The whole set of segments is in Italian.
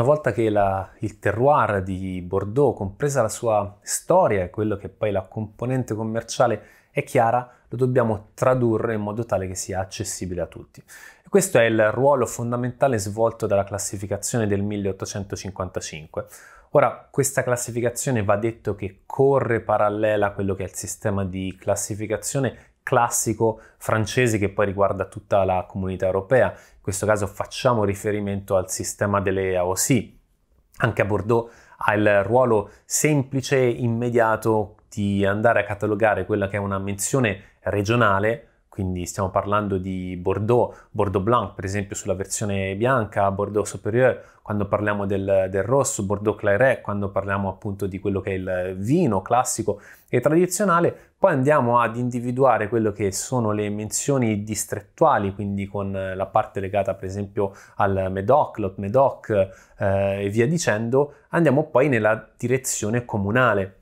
Una volta che la, il terroir di Bordeaux, compresa la sua storia e quello che poi la componente commerciale è chiara, lo dobbiamo tradurre in modo tale che sia accessibile a tutti. E questo è il ruolo fondamentale svolto dalla classificazione del 1855. Ora, questa classificazione va detto che corre parallela a quello che è il sistema di classificazione classico francese che poi riguarda tutta la comunità europea. In questo caso facciamo riferimento al sistema delle AOC. Anche a Bordeaux ha il ruolo semplice e immediato di andare a catalogare quella che è una menzione regionale quindi stiamo parlando di Bordeaux, Bordeaux Blanc per esempio sulla versione bianca, Bordeaux Supérieur quando parliamo del, del rosso, Bordeaux Clairet quando parliamo appunto di quello che è il vino classico e tradizionale, poi andiamo ad individuare quello che sono le menzioni distrettuali, quindi con la parte legata per esempio al Medoc, Lot Medoc eh, e via dicendo, andiamo poi nella direzione comunale.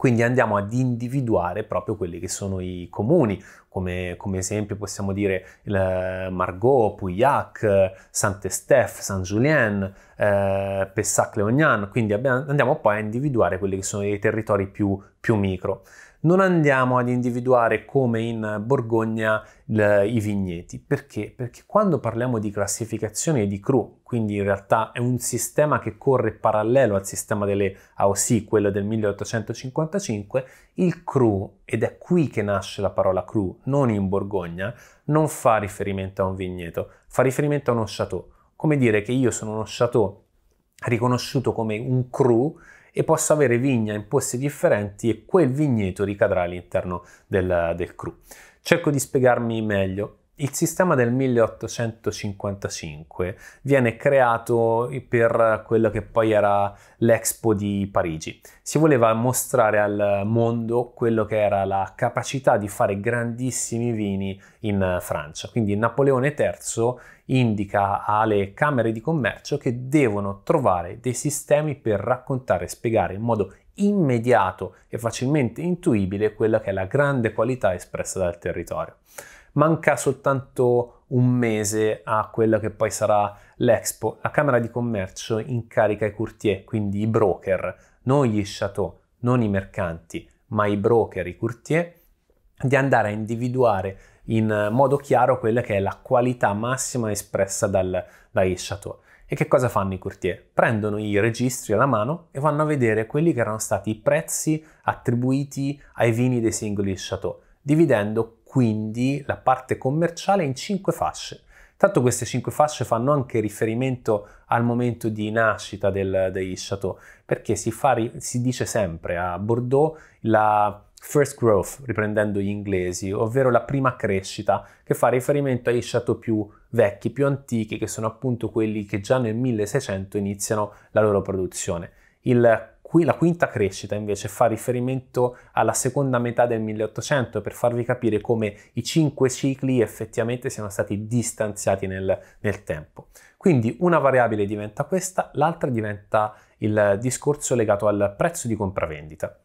Quindi andiamo ad individuare proprio quelli che sono i comuni, come, come esempio possiamo dire eh, Margot, Pouillac, Saint-Estèphe, Saint-Julien, eh, Pessac-Leognan, quindi abbiamo, andiamo poi a individuare quelli che sono i territori più, più micro non andiamo ad individuare come in Borgogna le, i vigneti. Perché? Perché quando parliamo di classificazione di cru, quindi in realtà è un sistema che corre parallelo al sistema delle AOC, quello del 1855, il cru, ed è qui che nasce la parola cru, non in Borgogna, non fa riferimento a un vigneto, fa riferimento a uno chateau. Come dire che io sono uno chateau riconosciuto come un cru e possa avere vigna in posti differenti e quel vigneto ricadrà all'interno del, del crew. Cerco di spiegarmi meglio. Il sistema del 1855 viene creato per quello che poi era l'Expo di Parigi. Si voleva mostrare al mondo quello che era la capacità di fare grandissimi vini in Francia. Quindi Napoleone III indica alle camere di commercio che devono trovare dei sistemi per raccontare e spiegare in modo immediato e facilmente intuibile quella che è la grande qualità espressa dal territorio. Manca soltanto un mese a quello che poi sarà l'Expo. La Camera di Commercio incarica i courtier, quindi i broker, non gli chateau, non i mercanti, ma i broker, i courtier, di andare a individuare in modo chiaro quella che è la qualità massima espressa dal, dagli chateau. E che cosa fanno i courtier? Prendono i registri alla mano e vanno a vedere quelli che erano stati i prezzi attribuiti ai vini dei singoli chateau, dividendo quindi la parte commerciale in cinque fasce. Tanto queste cinque fasce fanno anche riferimento al momento di nascita del, degli chateau, perché si, fa, si dice sempre a Bordeaux la first growth, riprendendo gli inglesi, ovvero la prima crescita, che fa riferimento agli chateau più vecchi, più antichi, che sono appunto quelli che già nel 1600 iniziano la loro produzione. Il Qui la quinta crescita invece fa riferimento alla seconda metà del 1800 per farvi capire come i cinque cicli effettivamente siano stati distanziati nel, nel tempo. Quindi una variabile diventa questa, l'altra diventa il discorso legato al prezzo di compravendita.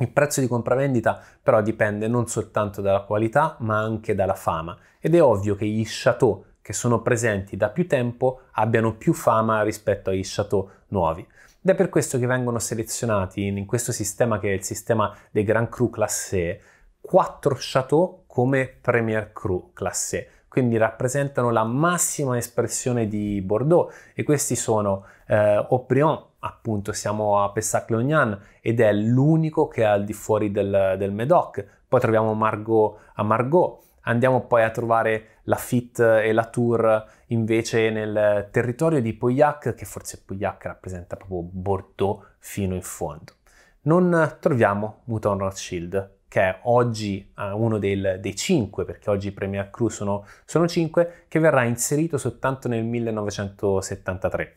Il prezzo di compravendita però dipende non soltanto dalla qualità ma anche dalla fama ed è ovvio che gli chateau che sono presenti da più tempo abbiano più fama rispetto agli chateau nuovi. Ed è per questo che vengono selezionati in questo sistema che è il sistema dei Grand Cru Classé, quattro Chateau come Premier Cru Classé, quindi rappresentano la massima espressione di Bordeaux e questi sono eh, Aubryon, appunto siamo a Pessac-Lognan ed è l'unico che è al di fuori del, del Medoc, poi troviamo Margot a Margot, Andiamo poi a trovare la FIT e la Tour invece nel territorio di Pouillac, che forse Pouillac rappresenta proprio Bordeaux fino in fondo. Non troviamo Mouton Rothschild, che è oggi eh, uno del, dei cinque, perché oggi i premi a Cru sono, sono cinque, che verrà inserito soltanto nel 1973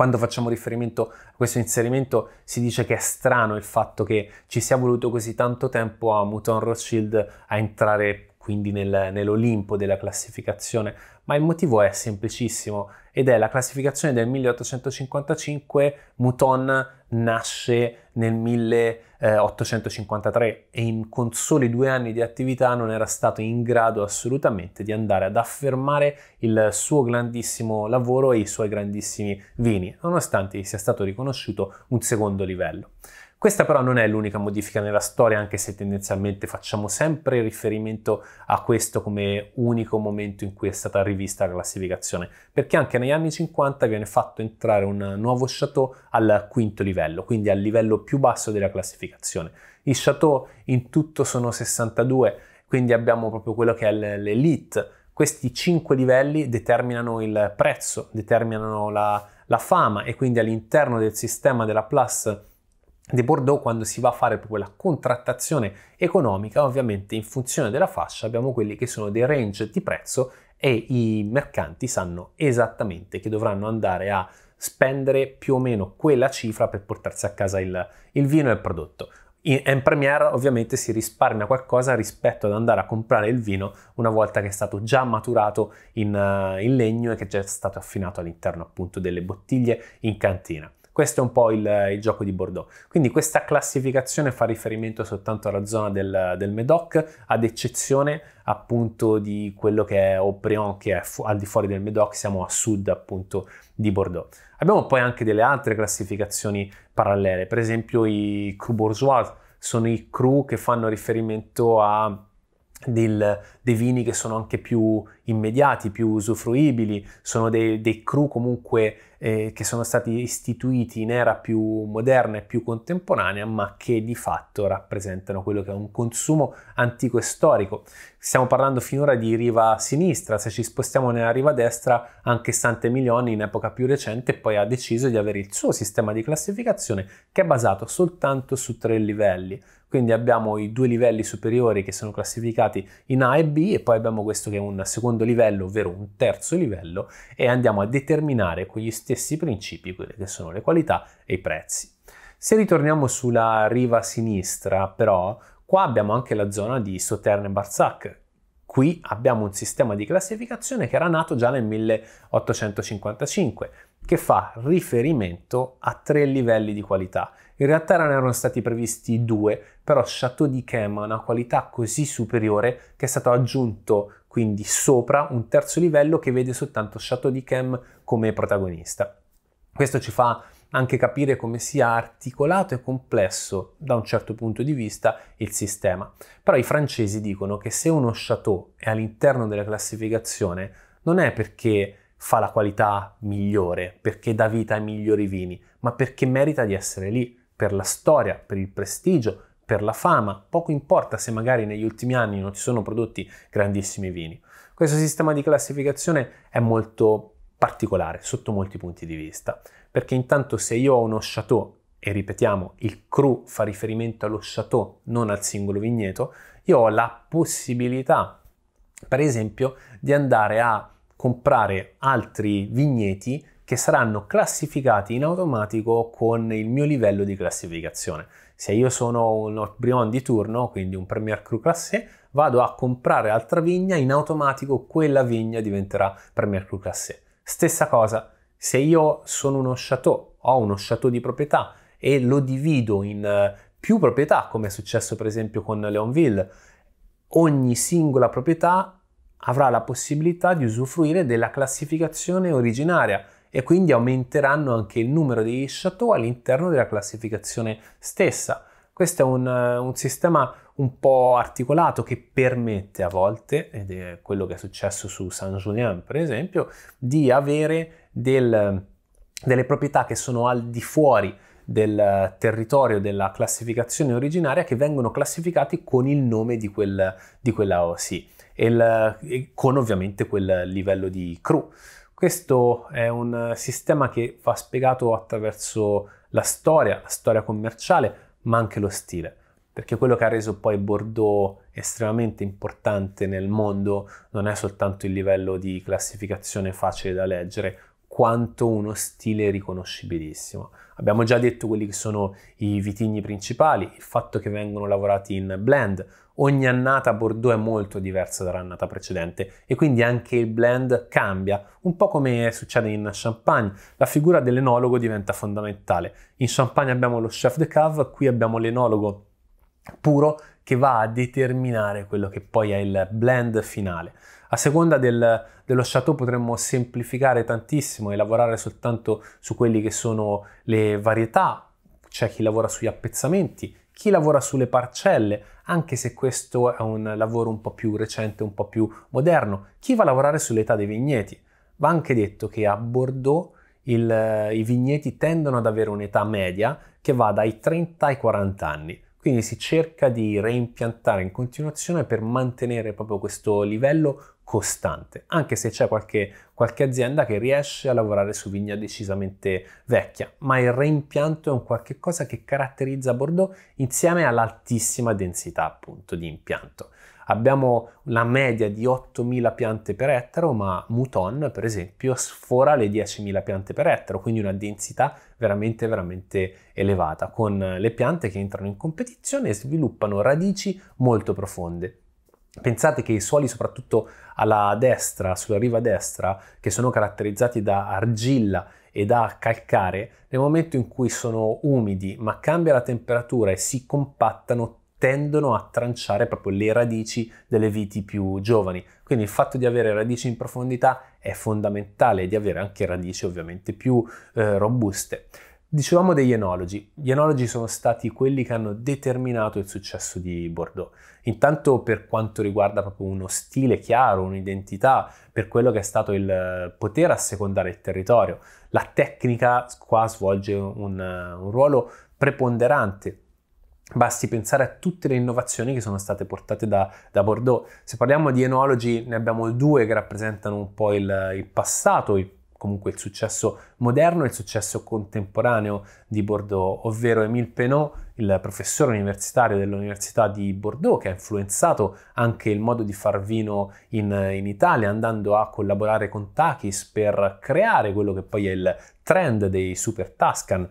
quando facciamo riferimento a questo inserimento si dice che è strano il fatto che ci sia voluto così tanto tempo a Mouton Rothschild a entrare quindi nel, nell'Olimpo della classificazione, ma il motivo è semplicissimo ed è la classificazione del 1855, Mouton nasce nel 1853 e in, con soli due anni di attività non era stato in grado assolutamente di andare ad affermare il suo grandissimo lavoro e i suoi grandissimi vini, nonostante sia stato riconosciuto un secondo livello. Questa però non è l'unica modifica nella storia, anche se tendenzialmente facciamo sempre riferimento a questo come unico momento in cui è stata rivista la classificazione, perché anche negli anni 50 viene fatto entrare un nuovo chateau al quinto livello, quindi al livello più basso della classificazione. I chateau in tutto sono 62, quindi abbiamo proprio quello che è l'elite. Questi 5 livelli determinano il prezzo, determinano la, la fama e quindi all'interno del sistema della Plus di Bordeaux quando si va a fare proprio la contrattazione economica, ovviamente in funzione della fascia abbiamo quelli che sono dei range di prezzo e i mercanti sanno esattamente che dovranno andare a spendere più o meno quella cifra per portarsi a casa il, il vino e il prodotto. In, Premiere ovviamente si risparmia qualcosa rispetto ad andare a comprare il vino una volta che è stato già maturato in, eh, in legno e che è già stato affinato all'interno appunto delle bottiglie in cantina. Questo è un po' il, il, gioco di Bordeaux. Quindi questa classificazione fa riferimento soltanto alla zona del, del Médoc, ad eccezione appunto di quello che è Aubryon, che è fu- al di fuori del Médoc, siamo a sud appunto di Bordeaux. Abbiamo poi anche delle altre classificazioni parallele, per esempio i cru bourgeois, sono i cru che fanno riferimento a del, dei vini che sono anche più immediati, più usufruibili, sono dei, dei cru comunque eh, che sono stati istituiti in era più moderna e più contemporanea, ma che di fatto rappresentano quello che è un consumo antico e storico. Stiamo parlando finora di riva sinistra, se ci spostiamo nella riva destra, anche Sant'Emilioni in epoca più recente poi ha deciso di avere il suo sistema di classificazione che è basato soltanto su tre livelli, quindi abbiamo i due livelli superiori che sono classificati in A e B e poi abbiamo questo che è un secondo livello, ovvero un terzo livello e andiamo a determinare con gli stessi principi quelle che sono le qualità e i prezzi. Se ritorniamo sulla riva sinistra, però, qua abbiamo anche la zona di Sauternes-Barzac, Qui abbiamo un sistema di classificazione che era nato già nel 1855 che fa riferimento a tre livelli di qualità. In realtà ne erano stati previsti due, però Chateau di Chem ha una qualità così superiore che è stato aggiunto quindi sopra un terzo livello che vede soltanto Chateau di Chem come protagonista. Questo ci fa anche capire come sia articolato e complesso da un certo punto di vista il sistema. Però i francesi dicono che se uno chateau è all'interno della classificazione non è perché fa la qualità migliore, perché dà vita ai migliori vini, ma perché merita di essere lì, per la storia, per il prestigio, per la fama, poco importa se magari negli ultimi anni non ci sono prodotti grandissimi vini. Questo sistema di classificazione è molto particolare sotto molti punti di vista, perché intanto se io ho uno chateau e ripetiamo, il cru fa riferimento allo chateau, non al singolo vigneto, io ho la possibilità, per esempio, di andare a comprare altri vigneti che saranno classificati in automatico con il mio livello di classificazione. Se io sono un Brion di turno, quindi un Premier Cru Classé, vado a comprare altra vigna, in automatico quella vigna diventerà Premier Cru Classé. Stessa cosa, se io sono uno chateau, ho uno chateau di proprietà e lo divido in eh, più proprietà, come è successo per esempio con Leonville, ogni singola proprietà avrà la possibilità di usufruire della classificazione originaria e quindi aumenteranno anche il numero degli chateau all'interno della classificazione stessa. Questo è un, eh, un, sistema un po' articolato che permette a volte, ed è quello che è successo su Saint Julien per esempio, di avere del, delle proprietà che sono al di fuori del eh, territorio della classificazione originaria che vengono classificati con il nome di, quel, di quella OSI il, con ovviamente quel livello di crew. Questo è un sistema che va spiegato attraverso la storia, la storia commerciale, ma anche lo stile, perché quello che ha reso poi Bordeaux estremamente importante nel mondo non è soltanto il livello di classificazione facile da leggere, quanto uno stile riconoscibilissimo. Abbiamo già detto quelli che sono i vitigni principali, il fatto che vengono lavorati in blend. Ogni annata Bordeaux è molto diversa dall'annata precedente e quindi anche il blend cambia, un po' come succede in Champagne. La figura dell'enologo diventa fondamentale. In Champagne abbiamo lo chef de cave, qui abbiamo l'enologo puro che va a determinare quello che poi è il blend finale. A seconda del, dello chateau potremmo semplificare tantissimo e lavorare soltanto su quelli che sono le varietà, c'è chi lavora sugli appezzamenti, chi lavora sulle parcelle, anche se questo è un lavoro un po' più recente, un po' più moderno, chi va a lavorare sull'età dei vigneti. Va anche detto che a Bordeaux il, i vigneti tendono ad avere un'età media che va dai 30 ai 40 anni. Quindi si cerca di reimpiantare in continuazione per mantenere proprio questo livello costante, anche se c'è qualche, qualche azienda che riesce a lavorare su vigna decisamente vecchia, ma il reimpianto è un qualche cosa che caratterizza Bordeaux insieme all'altissima densità appunto di impianto. Abbiamo la media di 8.000 piante per ettaro, ma Mouton, per esempio, sfora le 10.000 piante per ettaro, quindi una densità veramente, veramente elevata, con le piante che entrano in competizione e sviluppano radici molto profonde, Pensate che i suoli, soprattutto alla destra, sulla riva destra, che sono caratterizzati da argilla e da calcare, nel momento in cui sono umidi ma cambia la temperatura e si compattano, tendono a tranciare proprio le radici delle viti più giovani. Quindi il fatto di avere radici in profondità è fondamentale, e di avere anche radici ovviamente più eh, robuste. Dicevamo degli enologi. Gli enologi sono stati quelli che hanno determinato il successo di Bordeaux. Intanto per quanto riguarda proprio uno stile chiaro, un'identità, per quello che è stato il potere assecondare il territorio. La tecnica qua svolge un, un ruolo preponderante. Basti pensare a tutte le innovazioni che sono state portate da, da, Bordeaux. Se parliamo di enologi, ne abbiamo due che rappresentano un po' il, il passato, il comunque il successo moderno e il successo contemporaneo di Bordeaux, ovvero Émile Penot, il professore universitario dell'Università di Bordeaux, che ha influenzato anche il modo di far vino in, in Italia, andando a collaborare con Takis per creare quello che poi è il trend dei Super Tuscan,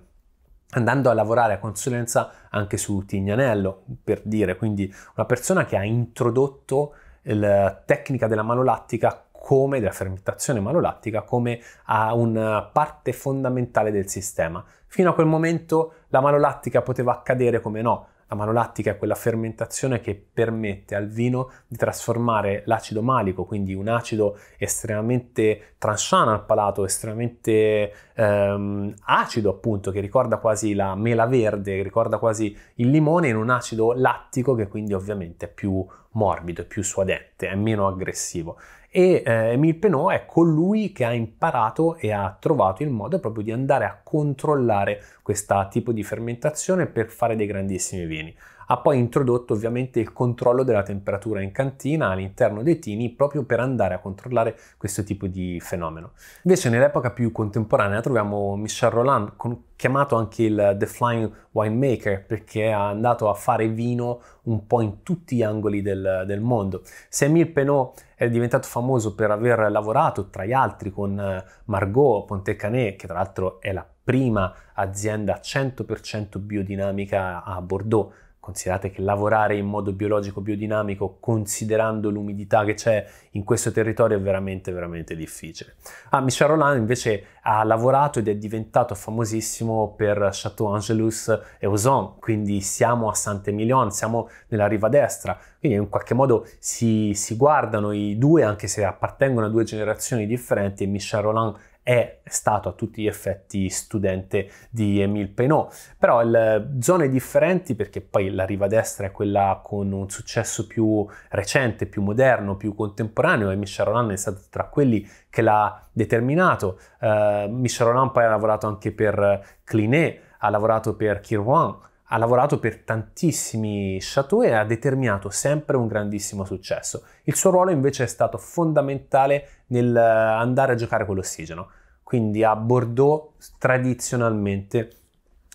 andando a lavorare a consulenza anche su Tignanello, per dire, quindi una persona che ha introdotto la tecnica della mano lattica come della fermentazione malolattica come a una parte fondamentale del sistema. Fino a quel momento la malolattica poteva accadere come no. La malolattica è quella fermentazione che permette al vino di trasformare l'acido malico, quindi un acido estremamente transciano al palato, estremamente ehm, acido appunto, che ricorda quasi la mela verde, che ricorda quasi il limone, in un acido lattico che quindi ovviamente è più morbido, è più suadente, è meno aggressivo e eh, Emile Penot è colui che ha imparato e ha trovato il modo proprio di andare a controllare questo tipo di fermentazione per fare dei grandissimi vini ha poi introdotto ovviamente il controllo della temperatura in cantina all'interno dei tini proprio per andare a controllare questo tipo di fenomeno. Invece nell'epoca più contemporanea troviamo Michel Roland, con, chiamato anche il The Flying Winemaker perché è andato a fare vino un po' in tutti gli angoli del, del mondo. Samuel Penot è diventato famoso per aver lavorato tra gli altri con eh, Margot Pontecanet, che tra l'altro è la prima azienda 100% biodinamica a Bordeaux Considerate che lavorare in modo biologico biodinamico considerando l'umidità che c'è in questo territorio è veramente veramente difficile. Ah, Michel Roland invece ha lavorato ed è diventato famosissimo per Chateau Angelus e Ozon, quindi siamo a Saint-Emilion, siamo nella riva destra, quindi in qualche modo si, si guardano i due anche se appartengono a due generazioni differenti e Michel Roland è stato a tutti gli effetti studente di Emile Penot, però il, eh, zone differenti perché poi la riva destra è quella con un successo più recente, più moderno, più contemporaneo e Michel Roland è stato tra quelli che l'ha determinato. Uh, Michel Roland poi ha lavorato anche per Clinet, ha lavorato per Kirwan, ha lavorato per tantissimi chateau e ha determinato sempre un grandissimo successo. Il suo ruolo invece è stato fondamentale nel eh, andare a giocare con l'ossigeno. Quindi a Bordeaux tradizionalmente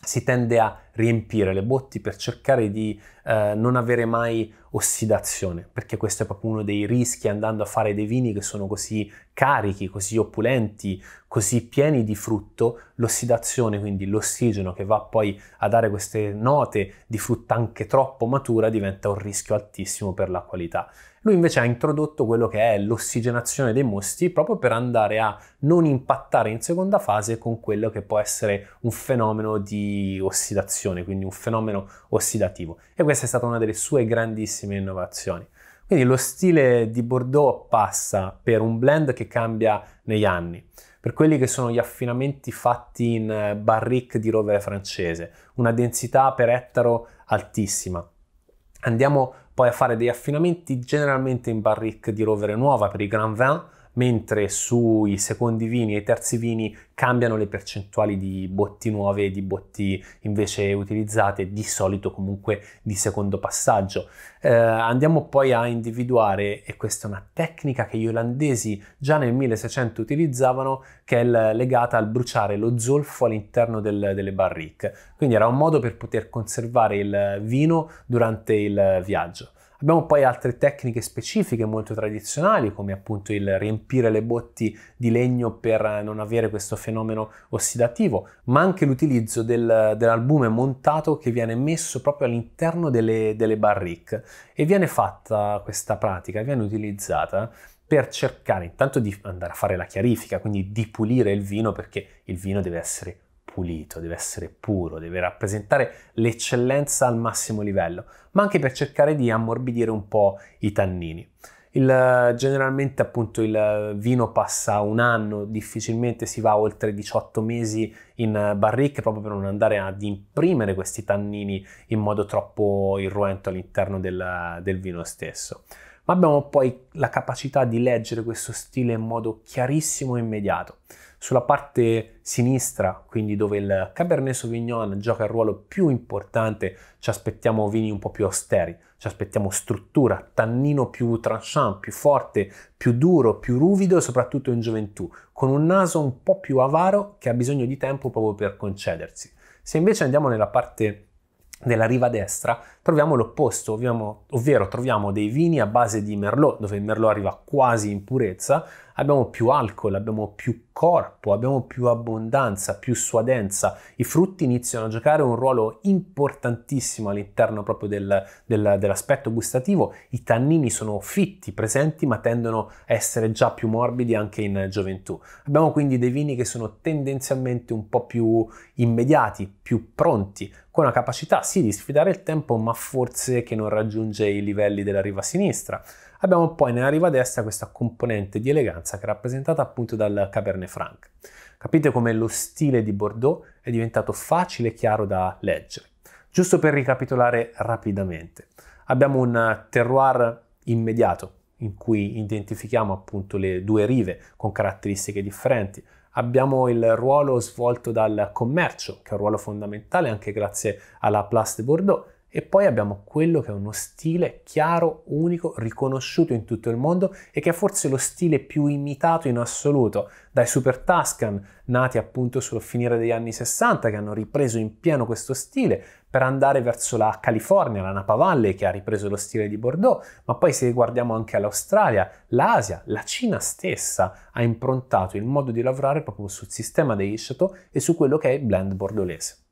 si tende a riempire le botti per cercare di eh, non avere mai ossidazione, perché questo è proprio uno dei rischi andando a fare dei vini che sono così carichi, così opulenti, così pieni di frutto, l'ossidazione, quindi l'ossigeno che va poi a dare queste note di frutta anche troppo matura diventa un rischio altissimo per la qualità. Lui invece ha introdotto quello che è l'ossigenazione dei mosti proprio per andare a non impattare in seconda fase con quello che può essere un fenomeno di ossidazione, quindi un fenomeno ossidativo. E questa è stata una delle sue grandissime innovazioni. Quindi lo stile di Bordeaux passa per un blend che cambia negli anni, per quelli che sono gli affinamenti fatti in barrique di rovere francese, una densità per ettaro altissima. Andiamo poi a fare degli affinamenti generalmente in barrique di rovere nuova per i Grand Vin mentre sui secondi vini e i terzi vini cambiano le percentuali di botti nuove e di botti invece utilizzate, di solito comunque di secondo passaggio. Eh, andiamo poi a individuare, e questa è una tecnica che gli olandesi già nel 1600 utilizzavano, che è legata al bruciare lo zolfo all'interno del, delle barrique. Quindi era un modo per poter conservare il vino durante il viaggio. Abbiamo poi altre tecniche specifiche molto tradizionali, come appunto il riempire le botti di legno per non avere questo fenomeno ossidativo, ma anche l'utilizzo del, dell'albume montato che viene messo proprio all'interno delle, delle barrique e viene fatta questa pratica, viene utilizzata per cercare intanto di andare a fare la chiarifica, quindi di pulire il vino perché il vino deve essere pulito, deve essere puro, deve rappresentare l'eccellenza al massimo livello, ma anche per cercare di ammorbidire un po' i tannini. Il, generalmente appunto il vino passa un anno, difficilmente si va oltre 18 mesi in barrique proprio per non andare ad imprimere questi tannini in modo troppo irruento all'interno del, del vino stesso ma abbiamo poi la capacità di leggere questo stile in modo chiarissimo e immediato. Sulla parte sinistra, quindi dove il Cabernet Sauvignon gioca il ruolo più importante, ci aspettiamo vini un po' più austeri, ci aspettiamo struttura, tannino più tranchant, più forte, più duro, più ruvido, soprattutto in gioventù, con un naso un po' più avaro che ha bisogno di tempo proprio per concedersi. Se invece andiamo nella parte nella riva destra troviamo l'opposto, ovvero, troviamo dei vini a base di merlot, dove il merlot arriva quasi in purezza, abbiamo più alcol, abbiamo più corpo, abbiamo più abbondanza, più suadenza. I frutti iniziano a giocare un ruolo importantissimo all'interno proprio del, del, dell'aspetto gustativo. I tannini sono fitti, presenti, ma tendono a essere già più morbidi anche in gioventù. Abbiamo quindi dei vini che sono tendenzialmente un po' più immediati, più pronti, con la capacità sì di sfidare il tempo, ma forse che non raggiunge i livelli della riva sinistra. Abbiamo poi nella riva destra questa componente di eleganza che è rappresentata appunto dal Cabernet Franc. Capite come lo stile di Bordeaux è diventato facile e chiaro da leggere. Giusto per ricapitolare rapidamente, abbiamo un terroir immediato in cui identifichiamo appunto le due rive con caratteristiche differenti. Abbiamo il ruolo svolto dal commercio, che è un ruolo fondamentale anche grazie alla Place de Bordeaux, e poi abbiamo quello che è uno stile chiaro, unico, riconosciuto in tutto il mondo e che è forse lo stile più imitato in assoluto dai Super Tuscan, nati appunto sul finire degli anni 60, che hanno ripreso in pieno questo stile per andare verso la California, la Napa Valley, che ha ripreso lo stile di Bordeaux, ma poi se guardiamo anche l'Australia, l'Asia, la Cina stessa ha improntato il modo di lavorare proprio sul sistema dei chateau e su quello che è il blend bordolese.